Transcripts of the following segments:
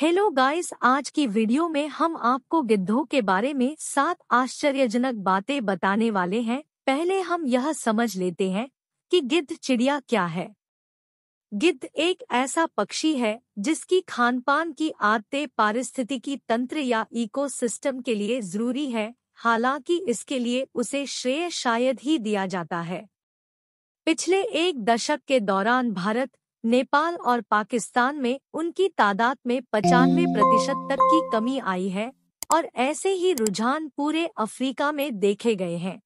hello guys आज की video में हम आपको गिद्धों के बारे में सात आश्चर्यजनक बातें बताने वाले हैं पहले हम यह समझ लेते हैं कि गिद्ध चिड़िया क्या है गिद्ध एक ऐसा पक्षी है जिसकी खानपान की आदतें पारिस्थितिकी तंत्र या इकोसिस्टम के लिए जरूरी है हालांकि इसके लिए उसे श्रेय शायद ही दिया जाता है पिछले एक दशक के दौरान भारत नेपाल और पाकिस्तान में उनकी तादाद में पचानवे प्रतिशत तक की कमी आई है और ऐसे ही रुझान पूरे अफ्रीका में देखे गए हैं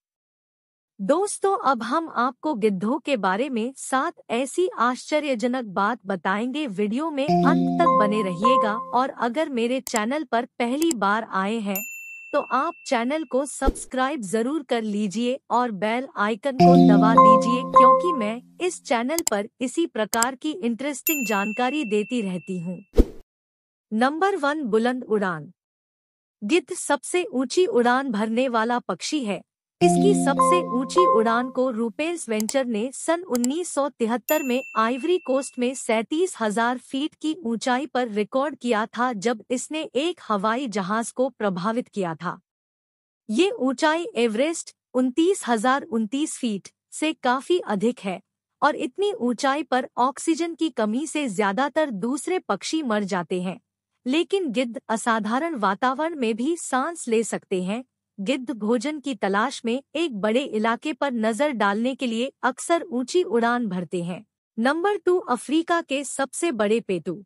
दोस्तों अब हम आपको गिद्धों के बारे में सात ऐसी आश्चर्यजनक बात बताएंगे वीडियो में अंत तक बने रहिएगा और अगर मेरे चैनल पर पहली बार आए हैं तो आप चैनल को सब्सक्राइब जरूर कर लीजिए और बेल आइकन को दबा दीजिए क्योंकि इस चैनल पर इसी प्रकार की इंटरेस्टिंग जानकारी देती रहती हूँ नंबर वन बुलंद उड़ान गिद्ध सबसे ऊंची उड़ान भरने वाला पक्षी है इसकी सबसे ऊंची उड़ान को रूपेंस वेंचर ने सन 1973 में आइवरी कोस्ट में सैतीस हजार फीट की ऊंचाई पर रिकॉर्ड किया था जब इसने एक हवाई जहाज को प्रभावित किया था ये ऊंचाई एवरेस्ट उनतीस हजार उनतीस फीट से काफी अधिक है और इतनी ऊंचाई पर ऑक्सीजन की कमी से ज्यादातर दूसरे पक्षी मर जाते हैं लेकिन गिद्ध असाधारण वातावरण में भी सांस ले सकते हैं गिद्ध भोजन की तलाश में एक बड़े इलाके पर नजर डालने के लिए अक्सर ऊंची उड़ान भरते हैं नंबर टू अफ्रीका के सबसे बड़े पेटू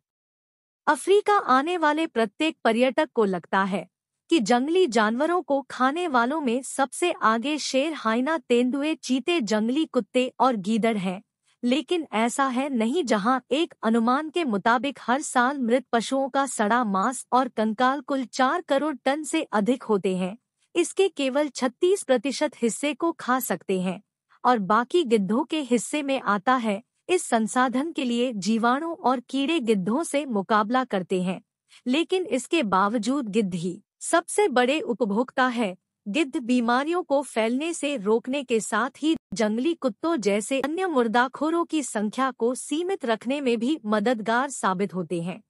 अफ्रीका आने वाले प्रत्येक पर्यटक को लगता है कि जंगली जानवरों को खाने वालों में सबसे आगे शेर हाइना तेंदुए चीते जंगली कुत्ते और गीदड़ हैं लेकिन ऐसा है नहीं जहां एक अनुमान के मुताबिक हर साल मृत पशुओं का सड़ा मांस और कंकाल कुल चार करोड़ टन से अधिक होते हैं इसके केवल 36 प्रतिशत हिस्से को खा सकते हैं और बाकी गिद्धों के हिस्से में आता है इस संसाधन के लिए जीवाणु और कीड़े गिद्धों से मुकाबला करते हैं लेकिन इसके बावजूद गिद्ध ही सबसे बड़े उपभोक्ता है गिद्ध बीमारियों को फैलने से रोकने के साथ ही जंगली कुत्तों जैसे अन्य मुर्दाखोरों की संख्या को सीमित रखने में भी मददगार साबित होते हैं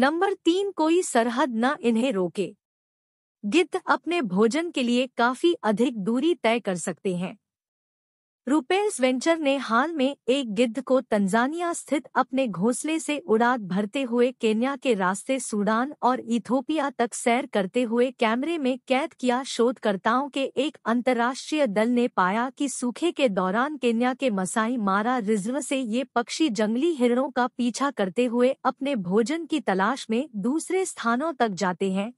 नंबर तीन कोई सरहद न इन्हें रोके गिद्ध अपने भोजन के लिए काफी अधिक दूरी तय कर सकते हैं रुपेल्स वेंचर ने हाल में एक गिद्ध को तंजानिया स्थित अपने घोंसले से उड़ान भरते हुए केन्या के रास्ते सूडान और इथोपिया तक सैर करते हुए कैमरे में कैद किया शोधकर्ताओं के एक अंतर्राष्ट्रीय दल ने पाया कि सूखे के दौरान केन्या के मसाई मारा रिजर्व से ये पक्षी जंगली हिरणों का पीछा करते हुए अपने भोजन की तलाश में दूसरे स्थानों तक जाते हैं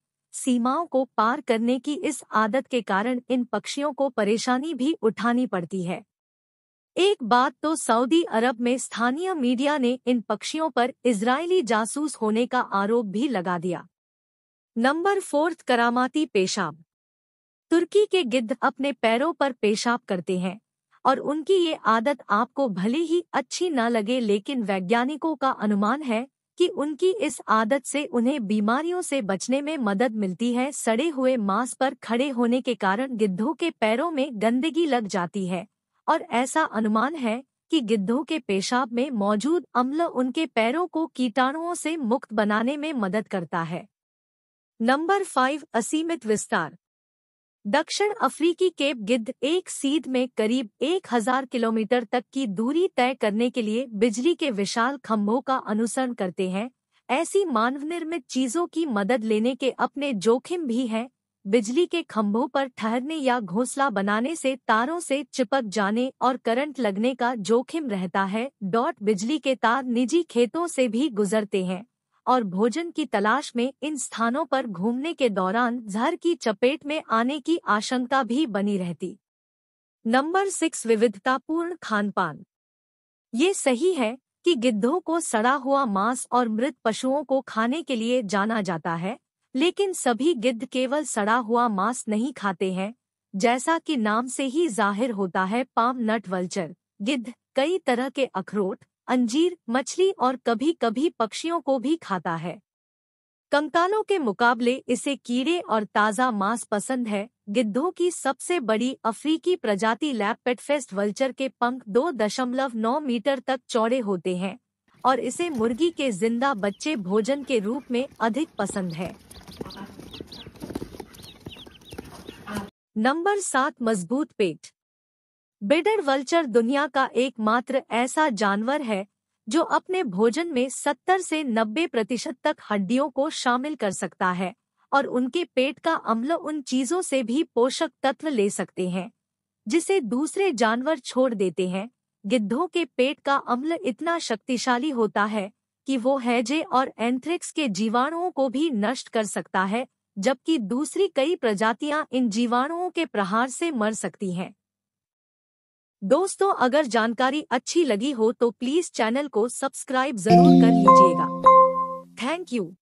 सीमाओं को पार करने की इस आदत के कारण इन पक्षियों को परेशानी भी उठानी पड़ती है एक बात तो सऊदी अरब में स्थानीय मीडिया ने इन पक्षियों पर इजरायली जासूस होने का आरोप भी लगा दिया नंबर फोर्थ करामाती पेशाब तुर्की के गिद्ध अपने पैरों पर पेशाब करते हैं और उनकी ये आदत आपको भले ही अच्छी न लगे लेकिन वैज्ञानिकों का अनुमान है कि उनकी इस आदत से उन्हें बीमारियों से बचने में मदद मिलती है सड़े हुए मांस पर खड़े होने के कारण गिद्धों के पैरों में गंदगी लग जाती है और ऐसा अनुमान है कि गिद्धों के पेशाब में मौजूद अम्ल उनके पैरों को कीटाणुओं से मुक्त बनाने में मदद करता है नंबर फाइव असीमित विस्तार दक्षिण अफ्रीकी केप गिद्ध एक सीध में करीब 1000 किलोमीटर तक की दूरी तय करने के लिए बिजली के विशाल खम्भों का अनुसरण करते हैं ऐसी मानव निर्मित चीजों की मदद लेने के अपने जोखिम भी हैं बिजली के खंभों पर ठहरने या घोंसला बनाने से तारों से चिपक जाने और करंट लगने का जोखिम रहता है डॉट बिजली के तार निजी खेतों से भी गुजरते हैं और भोजन की तलाश में इन स्थानों पर घूमने के दौरान जहर की चपेट में आने की आशंका भी बनी रहती नंबर सिक्स विविधतापूर्ण खान पान ये सही है कि गिद्धों को सड़ा हुआ मांस और मृत पशुओं को खाने के लिए जाना जाता है लेकिन सभी गिद्ध केवल सड़ा हुआ मांस नहीं खाते हैं जैसा कि नाम से ही जाहिर होता है पाम नट वल्चर गिद्ध कई तरह के अखरोट अंजीर मछली और कभी कभी पक्षियों को भी खाता है कंकालों के मुकाबले इसे कीड़े और ताज़ा मांस पसंद है गिद्धों की सबसे बड़ी अफ्रीकी प्रजाति लैपेटफेस्ट वल्चर के पंख 2.9 मीटर तक चौड़े होते हैं और इसे मुर्गी के जिंदा बच्चे भोजन के रूप में अधिक पसंद है नंबर सात मजबूत पेट बेडर वल्चर दुनिया का एकमात्र ऐसा जानवर है जो अपने भोजन में 70 से 90 प्रतिशत तक हड्डियों को शामिल कर सकता है और उनके पेट का अम्ल उन चीजों से भी पोषक तत्व ले सकते हैं जिसे दूसरे जानवर छोड़ देते हैं गिद्धों के पेट का अम्ल इतना शक्तिशाली होता है कि वो हैजे और एंथ्रिक्स के जीवाणुओं को भी नष्ट कर सकता है जबकि दूसरी कई प्रजातियां इन जीवाणुओं के प्रहार से मर सकती हैं दोस्तों अगर जानकारी अच्छी लगी हो तो प्लीज चैनल को सब्सक्राइब जरूर कर लीजिएगा थैंक यू